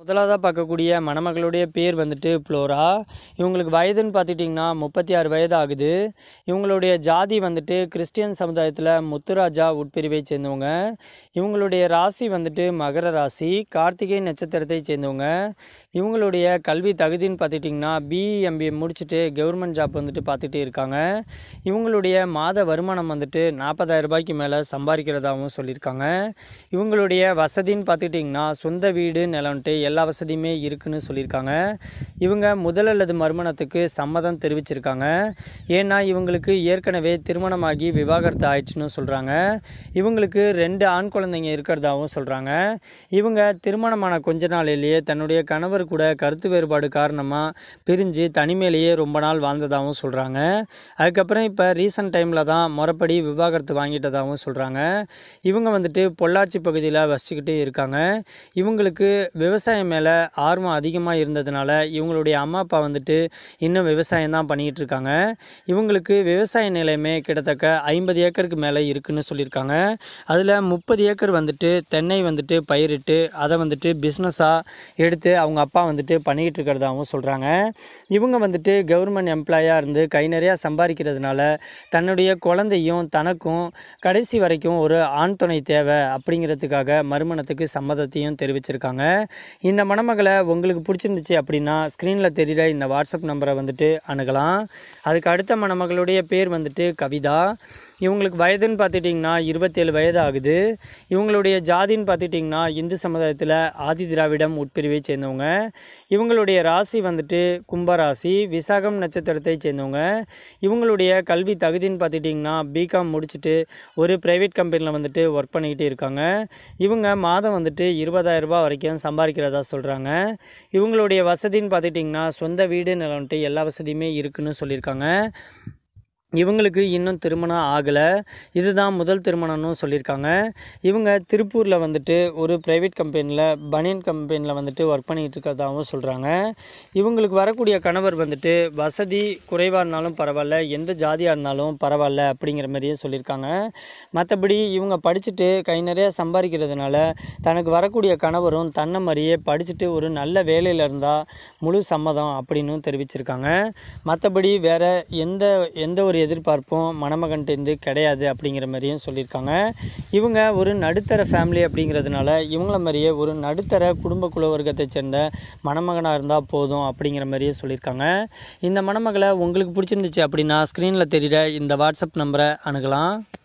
முதலாவதாக பார்க்கக்கூடிய மணமகளுடைய பேர் வந்துட்டு ஃப்ளோரா இவங்களுக்கு வயதுன்னு பார்த்துட்டிங்கன்னா முப்பத்தி ஆறு வயது ஆகுது இவங்களுடைய ஜாதி வந்துட்டு கிறிஸ்டியன் சமுதாயத்தில் முத்துராஜா உட்பிரிவை சேர்ந்தவங்க இவங்களுடைய ராசி வந்துட்டு மகர ராசி கார்த்திகை நட்சத்திரத்தை சேர்ந்தவங்க இவங்களுடைய கல்வி தகுதின்னு பார்த்துட்டிங்கன்னா பிஎம்பிஏ முடிச்சுட்டு கவர்மெண்ட் ஜாப் வந்துட்டு பார்த்துட்டு இருக்காங்க இவங்களுடைய மாத வருமானம் வந்துட்டு நாற்பதாயிரம் ரூபாய்க்கு மேலே சம்பாதிக்கிறதாகவும் சொல்லியிருக்காங்க இவங்களுடைய வசதின்னு பார்த்துட்டிங்கன்னா சொந்த வீடு நிலம்ட்டு எல்லா வசதியுமே இருக்குன்னு சொல்லியிருக்காங்க இவங்க முதல் அல்லது மறுமணத்துக்கு சம்மதம் தெரிவிச்சிருக்காங்க ஏன்னா இவங்களுக்கு ஏற்கனவே திருமணமாகி விவாகரத்து ஆயிடுச்சுன்னு சொல்கிறாங்க இவங்களுக்கு ரெண்டு ஆண் குழந்தைங்க இருக்கிறதாகவும் சொல்கிறாங்க இவங்க திருமணமான கொஞ்ச நாளிலேயே தன்னுடைய கணவர் கூட கருத்து வேறுபாடு காரணமாக பிரிஞ்சு தனிமையிலேயே ரொம்ப நாள் வாழ்ந்ததாகவும் சொல்கிறாங்க அதுக்கப்புறம் இப்போ ரீசன்ட் டைமில் தான் முறைப்படி விவாகரத்து வாங்கிட்டதாகவும் சொல்கிறாங்க இவங்க வந்துட்டு பொள்ளாச்சி பகுதியில் வசிச்சுக்கிட்டு இருக்காங்க இவங்களுக்கு விவசாயம் விவசாயம் மேலே ஆர்வம் அதிகமாக இருந்ததுனால இவங்களுடைய அம்மா அப்பா வந்துட்டு இன்னும் விவசாயம் தான் பண்ணிக்கிட்டு இருக்காங்க இவங்களுக்கு விவசாய நிலையமே கிட்டத்தக்க ஐம்பது ஏக்கருக்கு மேலே இருக்குன்னு சொல்லியிருக்காங்க அதில் முப்பது ஏக்கர் வந்துட்டு தென்னை வந்துட்டு பயிரிட்டு அதை வந்துட்டு பிஸ்னஸாக எடுத்து அவங்க அப்பா வந்துட்டு பண்ணிக்கிட்டு இருக்கிறதாகவும் சொல்கிறாங்க இவங்க வந்துட்டு கவர்மெண்ட் எம்ப்ளாயாக இருந்து கை நிறையா சம்பாதிக்கிறதுனால தன்னுடைய குழந்தையும் தனக்கும் கடைசி வரைக்கும் ஒரு ஆண் துணை தேவை அப்படிங்கிறதுக்காக மறுமணத்துக்கு சம்மதத்தையும் தெரிவிச்சிருக்காங்க இந்த மணமகளை உங்களுக்கு பிடிச்சிருந்துச்சு அப்படின்னா ஸ்க்ரீனில் தெரிகிற இந்த வாட்ஸ்அப் நம்பரை வந்துட்டு அணுகலாம் அதுக்கு அடுத்த மணமகளுடைய பேர் வந்துட்டு கவிதா இவங்களுக்கு வயதுன்னு பார்த்துட்டிங்கன்னா இருபத்தேழு வயது ஆகுது இவங்களுடைய ஜாதின்னு பார்த்துட்டிங்கன்னா இந்து சமுதாயத்தில் ஆதி திராவிடம் உட்பிரிவை சேர்ந்தவங்க இவங்களுடைய ராசி வந்துட்டு கும்பராசி விசாகம் நட்சத்திரத்தை சேர்ந்தவங்க இவங்களுடைய கல்வி தகுதின்னு பார்த்துட்டிங்கன்னா பிகாம் முடிச்சுட்டு ஒரு ப்ரைவேட் கம்பெனியில் வந்துட்டு ஒர்க் பண்ணிக்கிட்டு இருக்காங்க இவங்க மாதம் வந்துட்டு இருபதாயிரரூபா வரைக்கும் சம்பாதிக்கிறதா இருக்கிறதா சொல்கிறாங்க இவங்களுடைய வசதின்னு பார்த்துட்டிங்கன்னா சொந்த வீடு நிலம்ட்டு எல்லா வசதியுமே இருக்குன்னு சொல்லியிருக்காங்க இவங்களுக்கு இன்னும் திருமணம் ஆகலை இதுதான் முதல் திருமணம்னு சொல்லியிருக்காங்க இவங்க திருப்பூரில் வந்துட்டு ஒரு ப்ரைவேட் கம்பெனியில் பனியன் கம்பெனியில் வந்துட்டு ஒர்க் பண்ணிகிட்டு இருக்கிறதாகவும் சொல்கிறாங்க இவங்களுக்கு வரக்கூடிய கணவர் வந்துட்டு வசதி குறைவாக இருந்தாலும் பரவாயில்ல எந்த ஜாதியாக இருந்தாலும் பரவாயில்ல அப்படிங்கிற மாதிரியே சொல்லியிருக்காங்க மற்றபடி இவங்க படிச்சுட்டு கை நிறையா சம்பாதிக்கிறதுனால தனக்கு வரக்கூடிய கணவரும் தன்னை மாதிரியே படிச்சுட்டு ஒரு நல்ல வேலையில் இருந்தால் முழு சம்மதம் அப்படின்னு தெரிவிச்சிருக்காங்க மற்றபடி வேறு எந்த எந்த ஒரு ஒரு எதிர்பார்ப்பும் இருந்து கிடையாது அப்படிங்கிற மாதிரியும் சொல்லியிருக்காங்க இவங்க ஒரு நடுத்தர ஃபேமிலி அப்படிங்கிறதுனால இவங்கள மாதிரியே ஒரு நடுத்தர குடும்ப குலவர்க்கத்தை சேர்ந்த மணமகனாக இருந்தால் போதும் அப்படிங்கிற மாதிரியே சொல்லியிருக்காங்க இந்த மணமகளை உங்களுக்கு பிடிச்சிருந்துச்சு அப்படின்னா ஸ்க்ரீனில் தெரிகிற இந்த வாட்ஸ்அப் நம்பரை அணுகலாம்